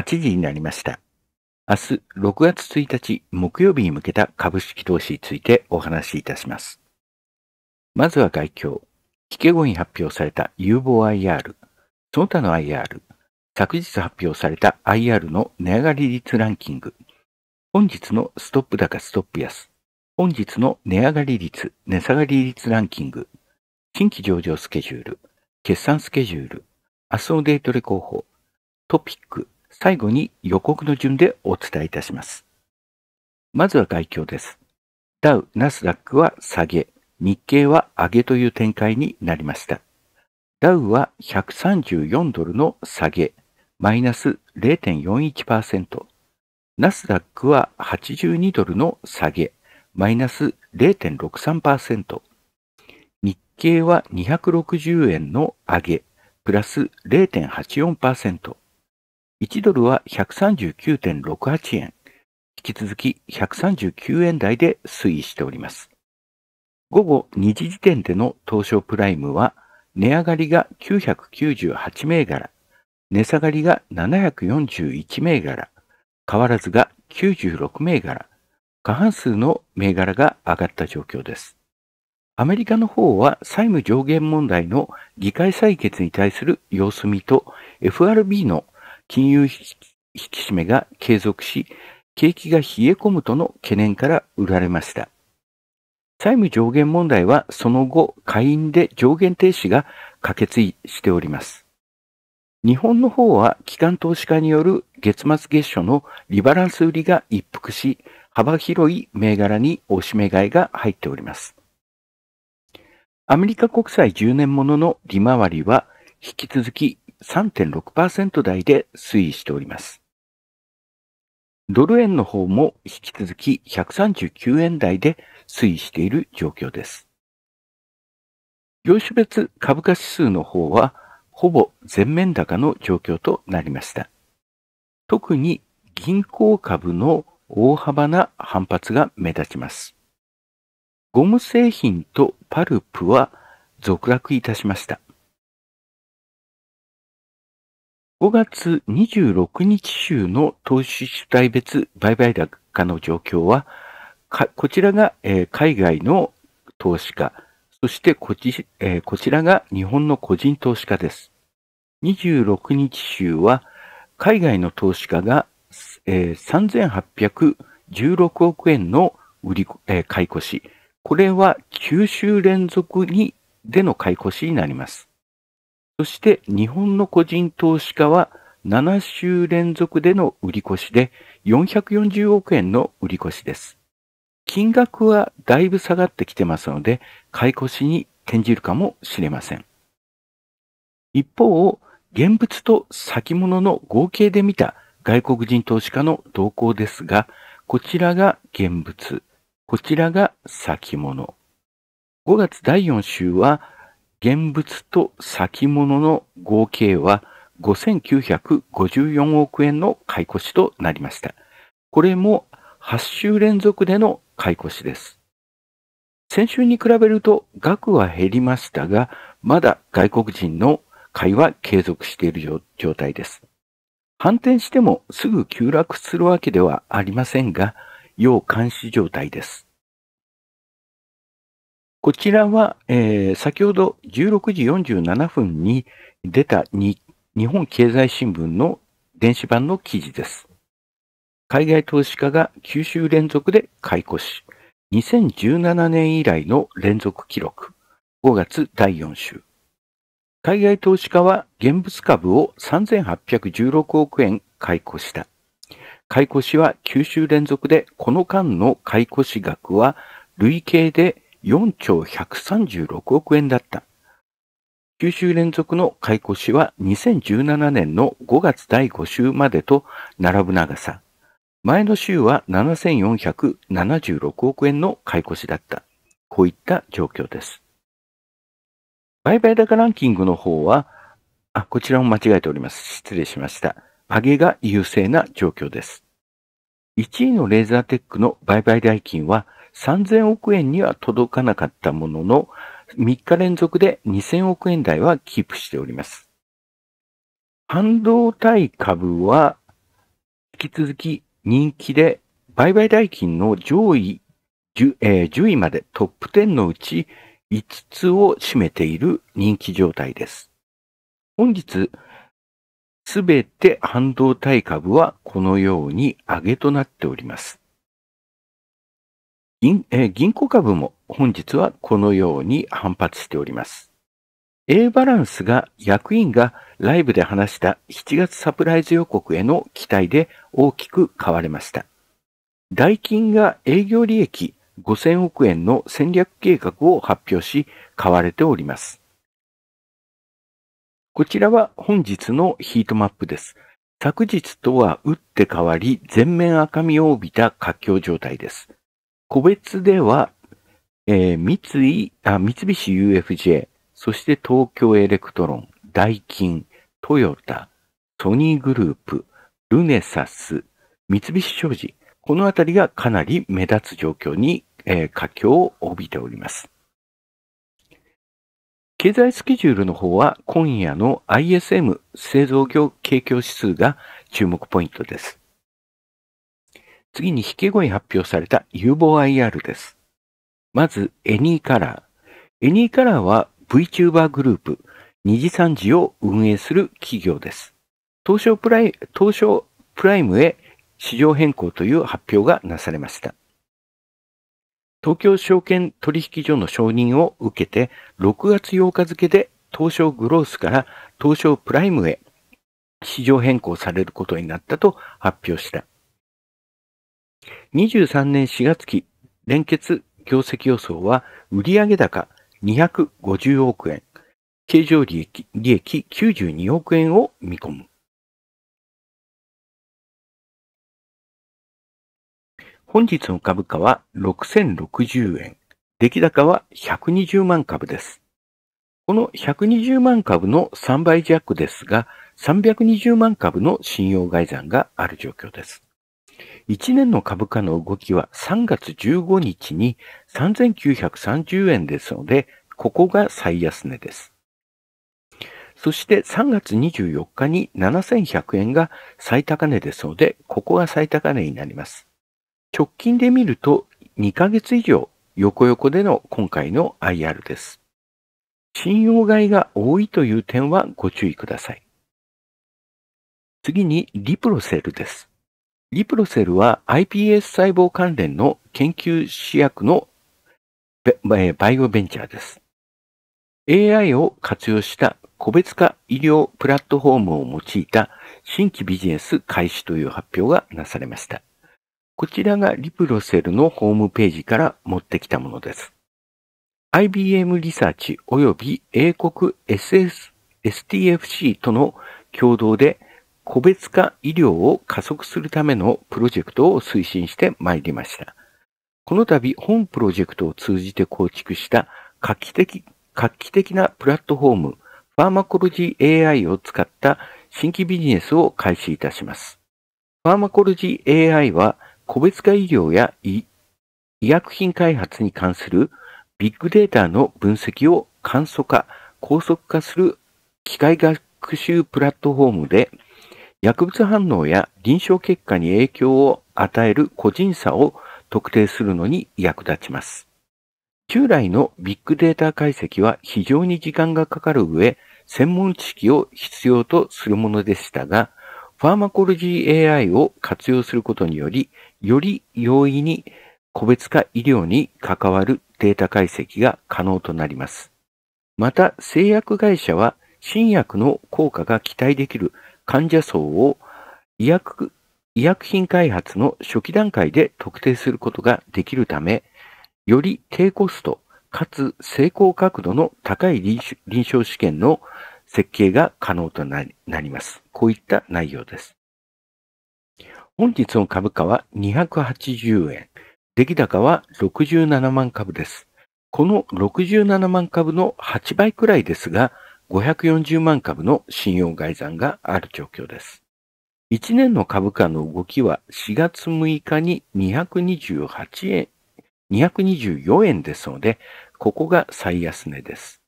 8時になりました。明日6月1日木曜日に向けた株式投資についてお話しいたします。まずは外況。引け後に発表された有望 IR、その他の IR、昨日発表された IR の値上がり率ランキング、本日のストップ高ストップ安、本日の値上がり率、値下がり率ランキング、新規上場スケジュール、決算スケジュール、明日のデートレ候補、トピック、最後に予告の順でお伝えいたします。まずは外況です。ダウ、ナスダックは下げ、日経は上げという展開になりました。ダウは134ドルの下げ、マイナス0.41%。ナスダックは82ドルの下げ、マイナス0.63%。日経は260円の上げ、プラス0.84%。1ドルは139.68円、引き続き139円台で推移しております。午後2時時点での東証プライムは、値上がりが998銘柄、値下がりが741銘柄、変わらずが96銘柄、過半数の銘柄が上がった状況です。アメリカの方は債務上限問題の議会採決に対する様子見と FRB の金融引き締めが継続し、景気が冷え込むとの懸念から売られました。債務上限問題はその後、下院で上限停止が可決しております。日本の方は機関投資家による月末月初のリバランス売りが一服し、幅広い銘柄に押し目買いが入っております。アメリカ国債10年ものの利回りは引き続き3.6%台で推移しております。ドル円の方も引き続き139円台で推移している状況です。業種別株価指数の方はほぼ全面高の状況となりました。特に銀行株の大幅な反発が目立ちます。ゴム製品とパルプは続落いたしました。5月26日週の投資主体別売買高の状況は、こちらが、えー、海外の投資家、そしてこちえー、こちらが日本の個人投資家です。26日週は、海外の投資家が、えー、3816億円の売り、えー、買い越し。これは9週連続にでの買い越しになります。そして日本の個人投資家は7週連続での売り越しで440億円の売り越しです。金額はだいぶ下がってきてますので、買い越しに転じるかもしれません。一方、現物と先物の合計で見た外国人投資家の動向ですが、こちらが現物、こちらが先物。5月第4週は現物と先物の合計は5954億円の買い越しとなりました。これも8週連続での買い越しです。先週に比べると額は減りましたが、まだ外国人の買いは継続している状態です。反転してもすぐ急落するわけではありませんが、要監視状態です。こちらは、えー、先ほど16時47分に出た日本経済新聞の電子版の記事です。海外投資家が9週連続で買い越し、2017年以来の連続記録、5月第4週。海外投資家は現物株を3816億円買い越した。買い越しは9週連続でこの間の買い越し額は累計で4兆136億円だった。9週連続の買い越しは2017年の5月第5週までと並ぶ長さ。前の週は7476億円の買い越しだった。こういった状況です。売買高ランキングの方は、あ、こちらも間違えております。失礼しました。上げが優勢な状況です。1位のレーザーテックの売買代金は3000億円には届かなかったものの、3日連続で2000億円台はキープしております。半導体株は引き続き人気で、売買代金の上位 10,、えー、10位までトップ10のうち5つを占めている人気状態です。本日、すべて半導体株はこのように上げとなっております。銀え銀行株も本日はこのように反発しております。A バランスが役員がライブで話した7月サプライズ予告への期待で大きく変われました。代金が営業利益5000億円の戦略計画を発表し、買われております。こちらは本日のヒートマップです。昨日とは打って変わり、全面赤みを帯びた活況状態です。個別では、えー、三井あ、三菱 UFJ、そして東京エレクトロン、ダイキン、トヨタ、ソニーグループ、ルネサス、三菱商事、このあたりがかなり目立つ状況に、えー、佳境を帯びております。経済スケジュールの方は今夜の ISM 製造業景況指数が注目ポイントです。次に引け後に発表された有望 IR です。まず、エニーカラー。エニーカラーは VTuber グループ、二次三次を運営する企業です。東証プライ東証プライムへ市場変更という発表がなされました。東京証券取引所の承認を受けて、6月8日付で東証グロースから東証プライムへ市場変更されることになったと発表した。23年4月期連結業績予想は売上高250億円、経常利益利益92億円を見込む。本日の株価は6060円、出来高は120万株です。この120万株の3倍弱ですが、320万株の信用概算がある状況です。1年の株価の動きは3月15日に3930円ですので、ここが最安値です。そして3月24日に7100円が最高値ですので、ここが最高値になります。直近で見ると2ヶ月以上横横での今回の IR です。信用買いが多いという点はご注意ください。次にリプロセルです。リプロセルは iPS 細胞関連の研究主役のバイオベンチャーです。AI を活用した個別化医療プラットフォームを用いた新規ビジネス開始という発表がなされました。こちらがリプロセルのホームページから持ってきたものです。IBM リサーチ及び英国 SS、STFC との共同で個別化医療を加速するためのプロジェクトを推進してまいりました。この度、本プロジェクトを通じて構築した画期的、画期的なプラットフォーム、ファーマコロジー AI を使った新規ビジネスを開始いたします。ファーマコロジー AI は、個別化医療や医薬品開発に関するビッグデータの分析を簡素化、高速化する機械学習プラットフォームで、薬物反応や臨床結果に影響を与える個人差を特定するのに役立ちます。従来のビッグデータ解析は非常に時間がかかる上、専門知識を必要とするものでしたが、ファーマコロジー AI を活用することにより、より容易に個別化医療に関わるデータ解析が可能となります。また、製薬会社は新薬の効果が期待できる患者層を医薬医薬品開発の初期段階で特定することができるため、より低コストかつ成功角度の高い臨床試験の設計が可能となります。こういった内容です。本日の株価は280円、出来高は67万株です。この67万株の8倍くらいですが、540万株の信用概算がある状況です。1年の株価の動きは4月6日に228円、224円ですので、ここが最安値です。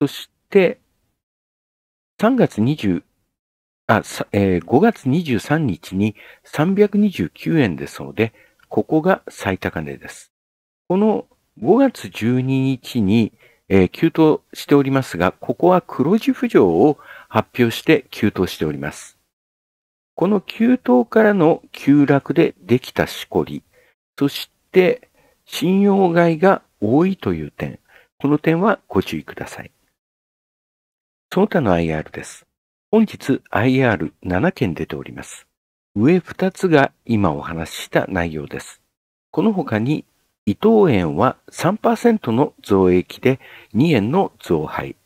そして、3月20、あ、えー、5月23日に329円ですので、ここが最高値です。この5月12日にえー、急騰しておりますが、ここは黒字浮上を発表して急騰しております。この急騰からの急落でできたしこり、そして信用買いが多いという点、この点はご注意ください。その他の IR です。本日 IR7 件出ております。上2つが今お話しした内容です。この他に伊藤園は3%の増益で2円の増配。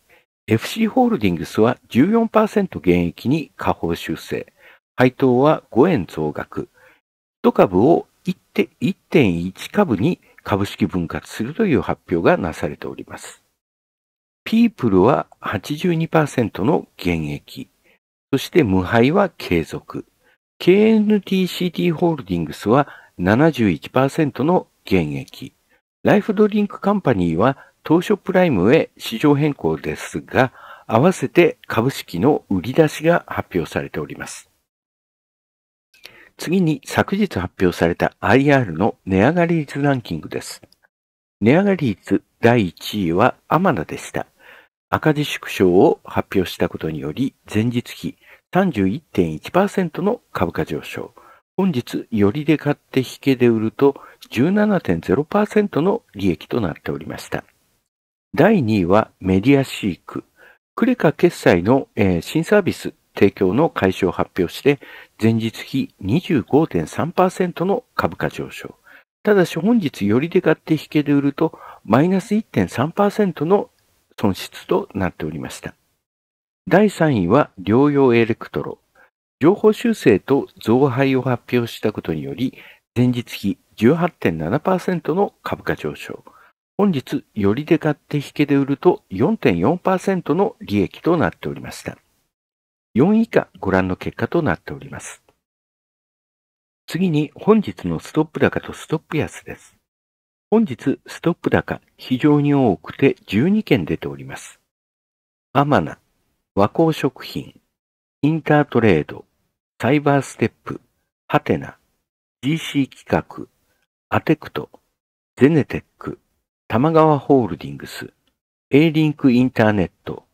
FC ホールディングスは14%減益に下方修正。配当は5円増額。1株を1.1株に株式分割するという発表がなされております。ピープルは82%の減益。そして無敗は継続。KNTCT ホールディングスは71%の現役。ライフドリンクカンパニーは東証プライムへ市場変更ですが、合わせて株式の売り出しが発表されております。次に昨日発表された IR の値上がり率ランキングです。値上がり率第1位はアマナでした。赤字縮小を発表したことにより、前日比31.1%の株価上昇。本日、よりで買って引けで売ると17.0%の利益となっておりました。第2位はメディアシーク。クレカ決済の、えー、新サービス提供の開始を発表して、前日比25.3%の株価上昇。ただし本日よりで買って引けで売ると、マイナス1.3%の損失となっておりました。第3位は療養エレクトロ。情報修正と増配を発表したことにより、前日比18.7%の株価上昇。本日、よりで買って引けで売ると4.4%の利益となっておりました。4以下ご覧の結果となっております。次に本日のストップ高とストップ安です。本日、ストップ高非常に多くて12件出ております。アマナ、和光食品、インタートレード、サイバーステップ、ハテナ、GC 企画、アテクト、ゼネテック、玉川ホールディングス、A リンクインターネット、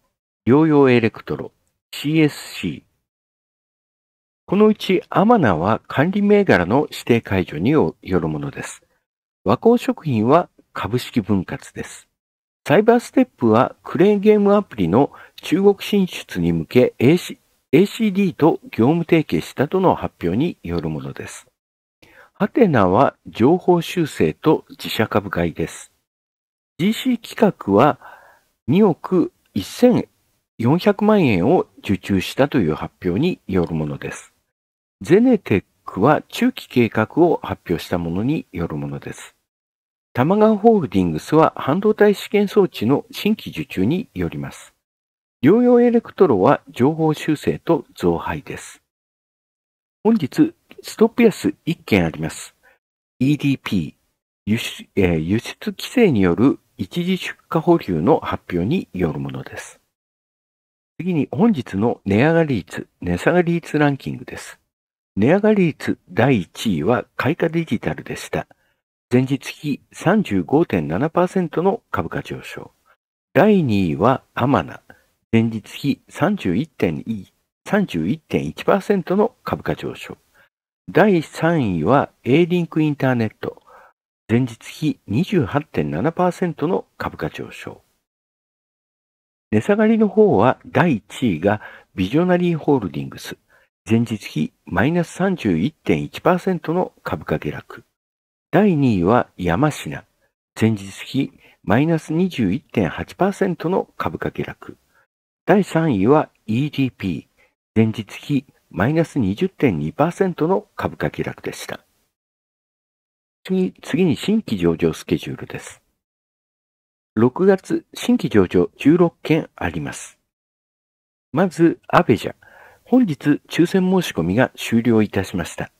療養エレクトロ、CSC。このうちアマナは管理銘柄の指定解除によるものです。和光食品は株式分割です。サイバーステップはクレーンゲームアプリの中国進出に向け AC、ACD と業務提携したとの発表によるものです。ハテナは情報修正と自社株買いです。GC 企画は2億1400万円を受注したという発表によるものです。ゼネテックは中期計画を発表したものによるものです。玉川ホールディングスは半導体試験装置の新規受注によります。療養エレクトロは情報修正と増配です。本日ストップ安1件あります。EDP 輸出,、規制による一時出荷保留の発表によるものです。次に本日の値上がり率、値下がり率ランキングです。値上がり率第1位は開花デジタルでした。前日比35.7%の株価上昇。第2位はアマナ。前日比3 1 1の株価上昇。第3位は A リンクインターネット。前日比28.7%の株価上昇。値下がりの方は第1位がビジョナリーホールディングス。前日比マイナス31.1%の株価下落。第2位は山品。前日比マイナス21.8%の株価下落。第3位は EDP。前日比マイナス20.2%の株価下落でした。次次に新規上場スケジュールです。6月、新規上場16件あります。まず、アベジャ。本日、抽選申し込みが終了いたしました。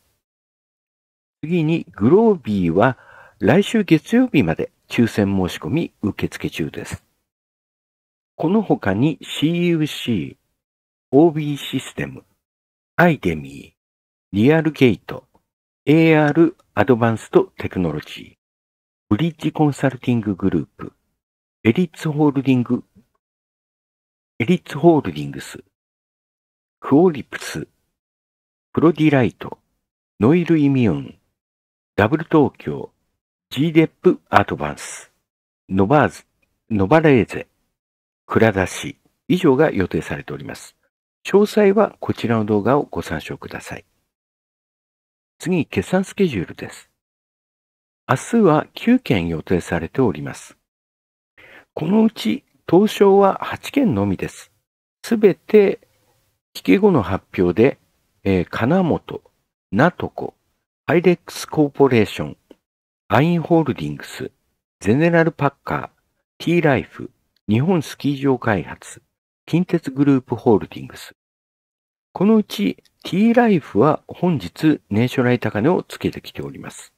次に、グロービーは、来週月曜日まで抽選申し込み受付中です。この他に CUC、OB システム、アイデミー、リアルゲート、AR アドバンストテクノロジー、ブリッジコンサルティンググループ、エリッツホールディング、エリッツホールディングス、クオリプス、プロディライト、ノイルイミオン、ダブル東京、GDEP アドバンス、ノバーズ、ノバレーゼ、クラダシ、以上が予定されております。詳細はこちらの動画をご参照ください。次、決算スケジュールです。明日は9件予定されております。このうち、東証は8件のみです。すべて、引き後の発表で、えー、金本、ナトコ、ハイレックスコーポレーション、アインホールディングス、ゼネラルパッカー、ティーライフ、日本スキー場開発、近鉄グループホールディングス。このうち T ライフは本日年初来高値をつけてきております。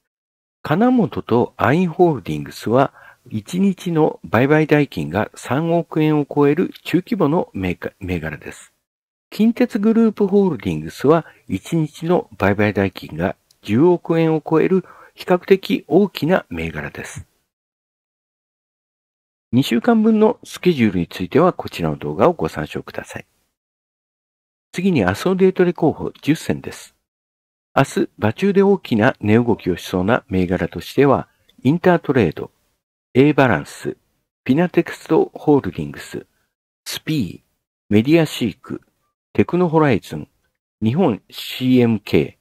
金本とアインホールディングスは1日の売買代金が3億円を超える中規模の銘柄です。近鉄グループホールディングスは1日の売買代金が10億円を超える比較的大きな銘柄です。2週間分のスケジュールについてはこちらの動画をご参照ください。次にアソデートレ候補10選です。明日、場中で大きな値動きをしそうな銘柄としては、インタートレード、A バランス、ピナテクストホールディングス、スピー、メディアシーク、テクノホライズン、日本 CMK、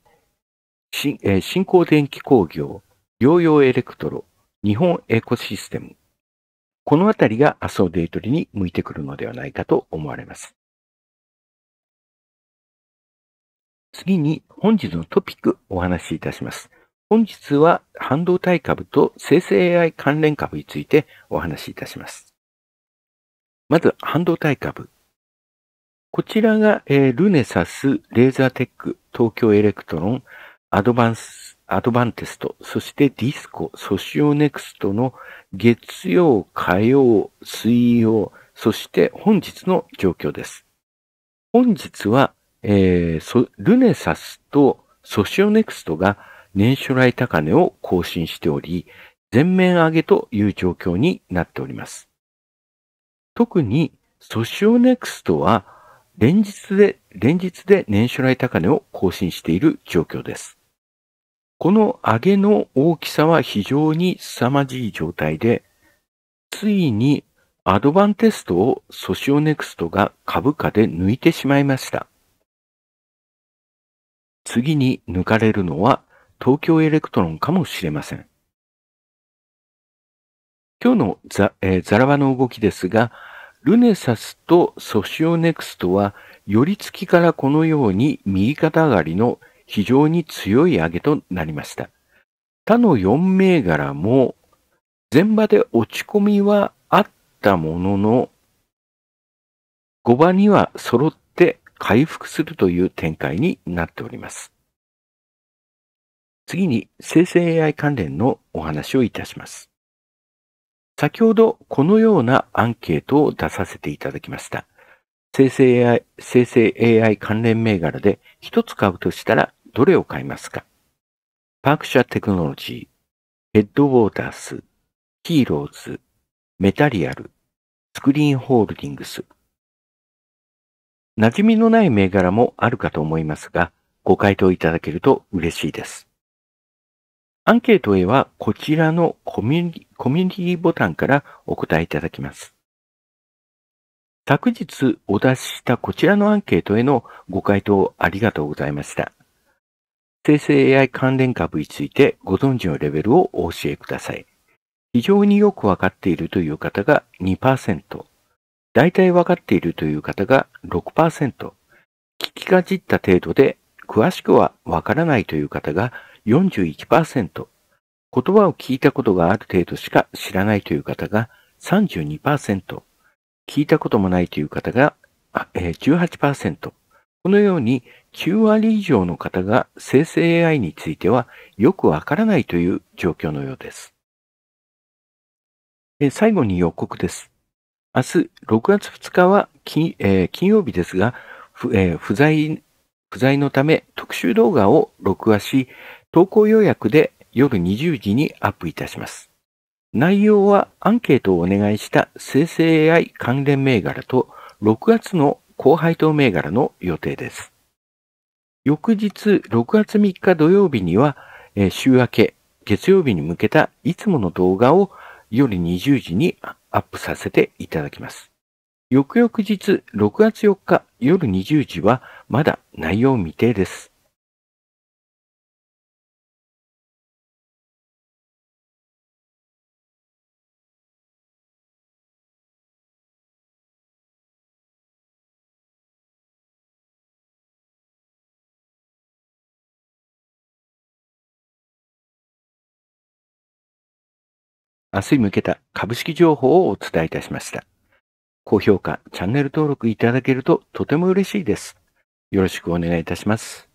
新興電気工業、療養エレクトロ、日本エコシステム、このあたりがアソーデイトリに向いてくるのではないかと思われます。次に本日のトピックお話しいたします。本日は半導体株と生成 AI 関連株についてお話しいたします。まず半導体株。こちらが、えー、ルネサス、レーザーテック、東京エレクトロン、アドバンスアドバンテスト、そしてディスコ、ソシオネクストの月曜、火曜、水曜、そして本日の状況です。本日は、えー、ルネサスとソシオネクストが年初来高値を更新しており、全面上げという状況になっております。特にソシオネクストは連日で、連日で年初来高値を更新している状況です。この上げの大きさは非常に凄まじい状態で、ついにアドバンテストをソシオネクストが株価で抜いてしまいました。次に抜かれるのは東京エレクトロンかもしれません。今日のザ,、えー、ザラバの動きですが、ルネサスとソシオネクストは寄り付きからこのように右肩上がりの非常に強い上げとなりました。他の4銘柄も前場で落ち込みはあったものの、5場には揃って回復するという展開になっております。次に生成 AI 関連のお話をいたします。先ほどこのようなアンケートを出させていただきました。生成 AI, 生成 AI 関連銘柄で一つ買うとしたらどれを買いますかパークシャテクノロジー、ヘッドウォータース、ヒーローズ、メタリアル、スクリーンホールディングス。馴染みのない銘柄もあるかと思いますが、ご回答いただけると嬉しいです。アンケートへはこちらのコミュニコミュニティボタンからお答えいただきます。昨日お出ししたこちらのアンケートへのご回答ありがとうございました。生成 AI 関連株についてご存知のレベルをお教えください。非常によくわかっているという方が2%、大体わかっているという方が6%、聞きかじった程度で詳しくはわからないという方が41%、言葉を聞いたことがある程度しか知らないという方が32%、聞いたこともないという方が18%、このように9割以上の方が生成 AI についてはよくわからないという状況のようです。最後に予告です。明日6月2日は金えー、金曜日ですが、えー、不在、不在のため特集動画を録画し、投稿予約で夜20時にアップいたします。内容はアンケートをお願いした生成 AI 関連銘柄と6月の高配当銘柄の予定です。翌日6月3日土曜日には、えー、週明け月曜日に向けたいつもの動画を夜20時にアップさせていただきます。翌々日6月4日夜20時はまだ内容未定です。明日に向けた株式情報をお伝えいたしました。高評価、チャンネル登録いただけるととても嬉しいです。よろしくお願いいたします。